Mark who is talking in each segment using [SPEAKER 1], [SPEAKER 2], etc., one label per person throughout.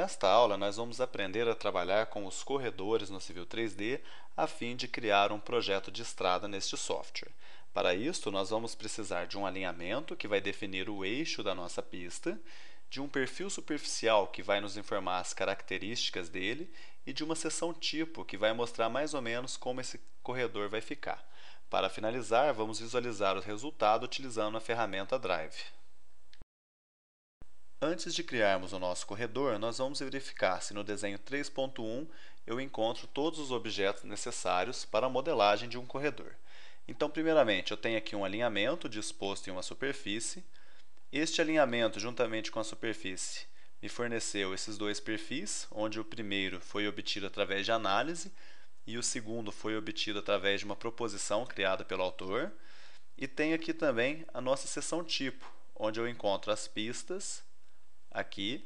[SPEAKER 1] Nesta aula, nós vamos aprender a trabalhar com os corredores no Civil 3D a fim de criar um projeto de estrada neste software. Para isto, nós vamos precisar de um alinhamento que vai definir o eixo da nossa pista, de um perfil superficial que vai nos informar as características dele e de uma seção tipo que vai mostrar mais ou menos como esse corredor vai ficar. Para finalizar, vamos visualizar o resultado utilizando a ferramenta Drive. Antes de criarmos o nosso corredor, nós vamos verificar se no desenho 3.1 eu encontro todos os objetos necessários para a modelagem de um corredor. Então, primeiramente, eu tenho aqui um alinhamento disposto em uma superfície. Este alinhamento, juntamente com a superfície, me forneceu esses dois perfis, onde o primeiro foi obtido através de análise e o segundo foi obtido através de uma proposição criada pelo autor. E tenho aqui também a nossa seção tipo, onde eu encontro as pistas, aqui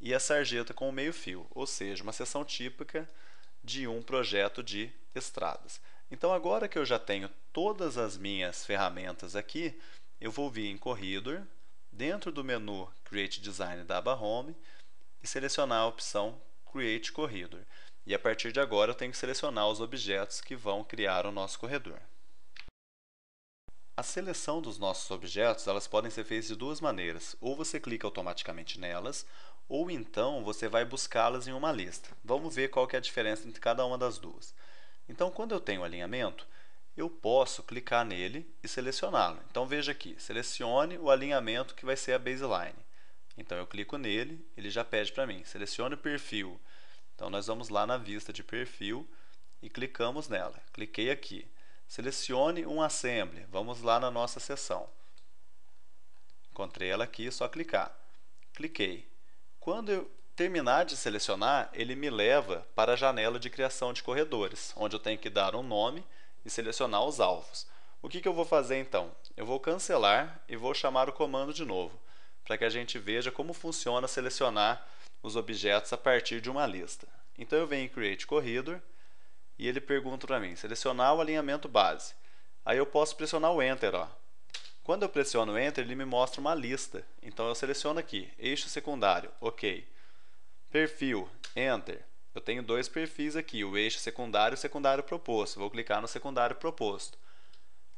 [SPEAKER 1] e a sarjeta com o meio fio, ou seja, uma seção típica de um projeto de estradas. Então agora que eu já tenho todas as minhas ferramentas aqui, eu vou vir em Corridor, dentro do menu Create Design da aba Home e selecionar a opção Create Corridor. E a partir de agora eu tenho que selecionar os objetos que vão criar o nosso corredor. A seleção dos nossos objetos elas podem ser feitas de duas maneiras. Ou você clica automaticamente nelas, ou então você vai buscá-las em uma lista. Vamos ver qual é a diferença entre cada uma das duas. Então, quando eu tenho alinhamento, eu posso clicar nele e selecioná-lo. Então, veja aqui, selecione o alinhamento que vai ser a baseline. Então, eu clico nele, ele já pede para mim, selecione o perfil. Então, nós vamos lá na vista de perfil e clicamos nela. Cliquei aqui selecione um assembly. Vamos lá na nossa seção. Encontrei ela aqui, é só clicar. Cliquei. Quando eu terminar de selecionar, ele me leva para a janela de criação de corredores, onde eu tenho que dar um nome e selecionar os alvos. O que, que eu vou fazer então? Eu vou cancelar e vou chamar o comando de novo, para que a gente veja como funciona selecionar os objetos a partir de uma lista. Então eu venho em Create Corridor e ele pergunta para mim, selecionar o alinhamento base. Aí eu posso pressionar o Enter, ó. Quando eu pressiono Enter, ele me mostra uma lista. Então eu seleciono aqui, eixo secundário, ok. Perfil, Enter. Eu tenho dois perfis aqui, o eixo secundário e o secundário proposto. Vou clicar no secundário proposto.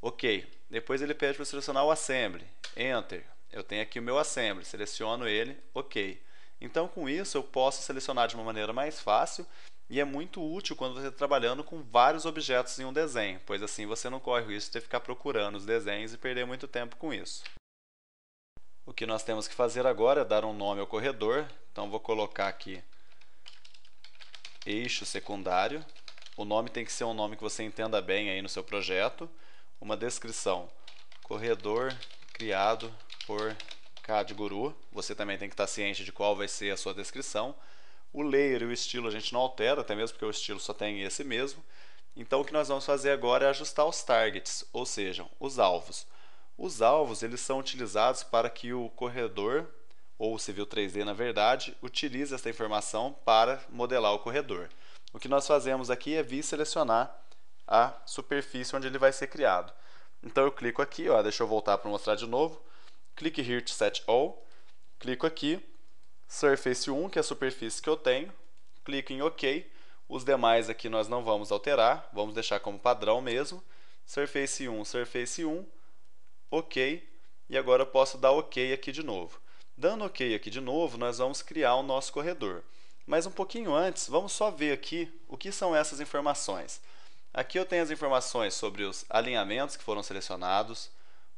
[SPEAKER 1] Ok. Depois ele pede para selecionar o Assembly. Enter. Eu tenho aqui o meu Assembly, seleciono ele, ok. Então com isso eu posso selecionar de uma maneira mais fácil e é muito útil quando você está trabalhando com vários objetos em um desenho, pois assim você não corre o risco de ficar procurando os desenhos e perder muito tempo com isso. O que nós temos que fazer agora é dar um nome ao corredor, então vou colocar aqui eixo secundário. O nome tem que ser um nome que você entenda bem aí no seu projeto. Uma descrição, corredor criado por Cadguru. Você também tem que estar ciente de qual vai ser a sua descrição. O layer e o estilo a gente não altera, até mesmo porque o estilo só tem esse mesmo. Então o que nós vamos fazer agora é ajustar os targets, ou seja, os alvos. Os alvos eles são utilizados para que o corredor, ou o civil 3D na verdade, utilize essa informação para modelar o corredor. O que nós fazemos aqui é vir selecionar a superfície onde ele vai ser criado. Então eu clico aqui, ó, deixa eu voltar para mostrar de novo, clique Here to Set All, clico aqui, Surface 1, que é a superfície que eu tenho, clico em OK. Os demais aqui nós não vamos alterar, vamos deixar como padrão mesmo. Surface 1, Surface 1, OK. E agora eu posso dar OK aqui de novo. Dando OK aqui de novo, nós vamos criar o nosso corredor. Mas um pouquinho antes, vamos só ver aqui o que são essas informações. Aqui eu tenho as informações sobre os alinhamentos que foram selecionados,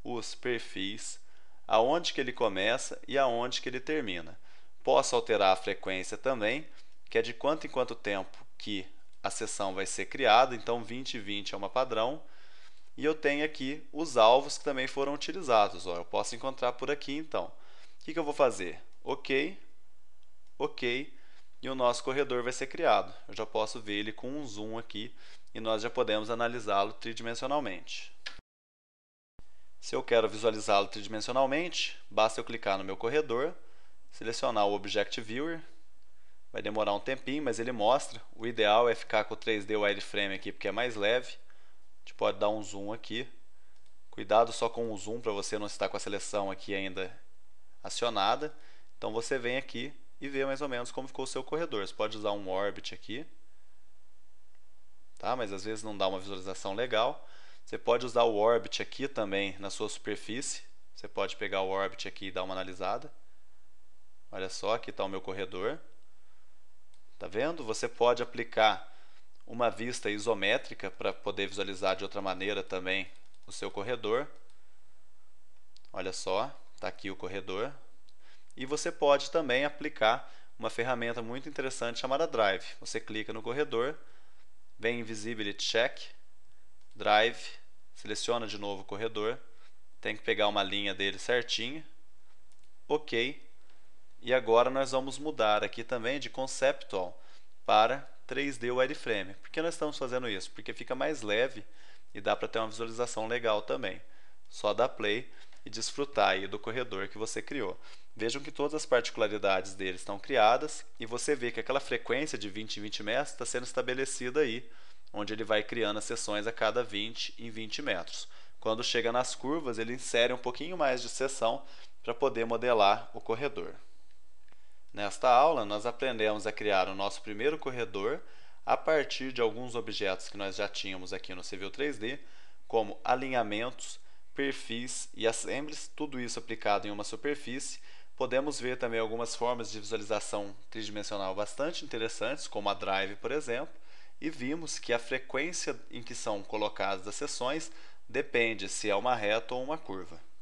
[SPEAKER 1] os perfis, aonde que ele começa e aonde que ele termina. Posso alterar a frequência também, que é de quanto em quanto tempo que a sessão vai ser criada. Então, 20 e 20 é uma padrão. E eu tenho aqui os alvos que também foram utilizados. Ó, eu posso encontrar por aqui, então. O que, que eu vou fazer? OK, OK, e o nosso corredor vai ser criado. Eu já posso ver ele com um zoom aqui e nós já podemos analisá-lo tridimensionalmente. Se eu quero visualizá-lo tridimensionalmente, basta eu clicar no meu corredor Selecionar o Object Viewer. Vai demorar um tempinho, mas ele mostra. O ideal é ficar com o 3D wireframe aqui, porque é mais leve. A gente pode dar um zoom aqui. Cuidado só com o zoom para você não estar com a seleção aqui ainda acionada. Então você vem aqui e vê mais ou menos como ficou o seu corredor. Você pode usar um orbit aqui, tá? mas às vezes não dá uma visualização legal. Você pode usar o orbit aqui também na sua superfície. Você pode pegar o orbit aqui e dar uma analisada. Olha só, aqui está o meu corredor. Tá vendo? Você pode aplicar uma vista isométrica para poder visualizar de outra maneira também o seu corredor. Olha só, está aqui o corredor. E você pode também aplicar uma ferramenta muito interessante chamada Drive. Você clica no corredor, vem em Visibility Check, Drive, seleciona de novo o corredor, tem que pegar uma linha dele certinha, OK, e agora nós vamos mudar aqui também de conceptual para 3D wireframe. Por que nós estamos fazendo isso? Porque fica mais leve e dá para ter uma visualização legal também. Só dar play e desfrutar aí do corredor que você criou. Vejam que todas as particularidades dele estão criadas e você vê que aquela frequência de 20 em 20 metros está sendo estabelecida aí, onde ele vai criando as seções a cada 20 em 20 metros. Quando chega nas curvas, ele insere um pouquinho mais de seção para poder modelar o corredor. Nesta aula, nós aprendemos a criar o nosso primeiro corredor a partir de alguns objetos que nós já tínhamos aqui no Civil 3D, como alinhamentos, perfis e assembles, tudo isso aplicado em uma superfície. Podemos ver também algumas formas de visualização tridimensional bastante interessantes, como a drive, por exemplo, e vimos que a frequência em que são colocadas as seções depende se é uma reta ou uma curva.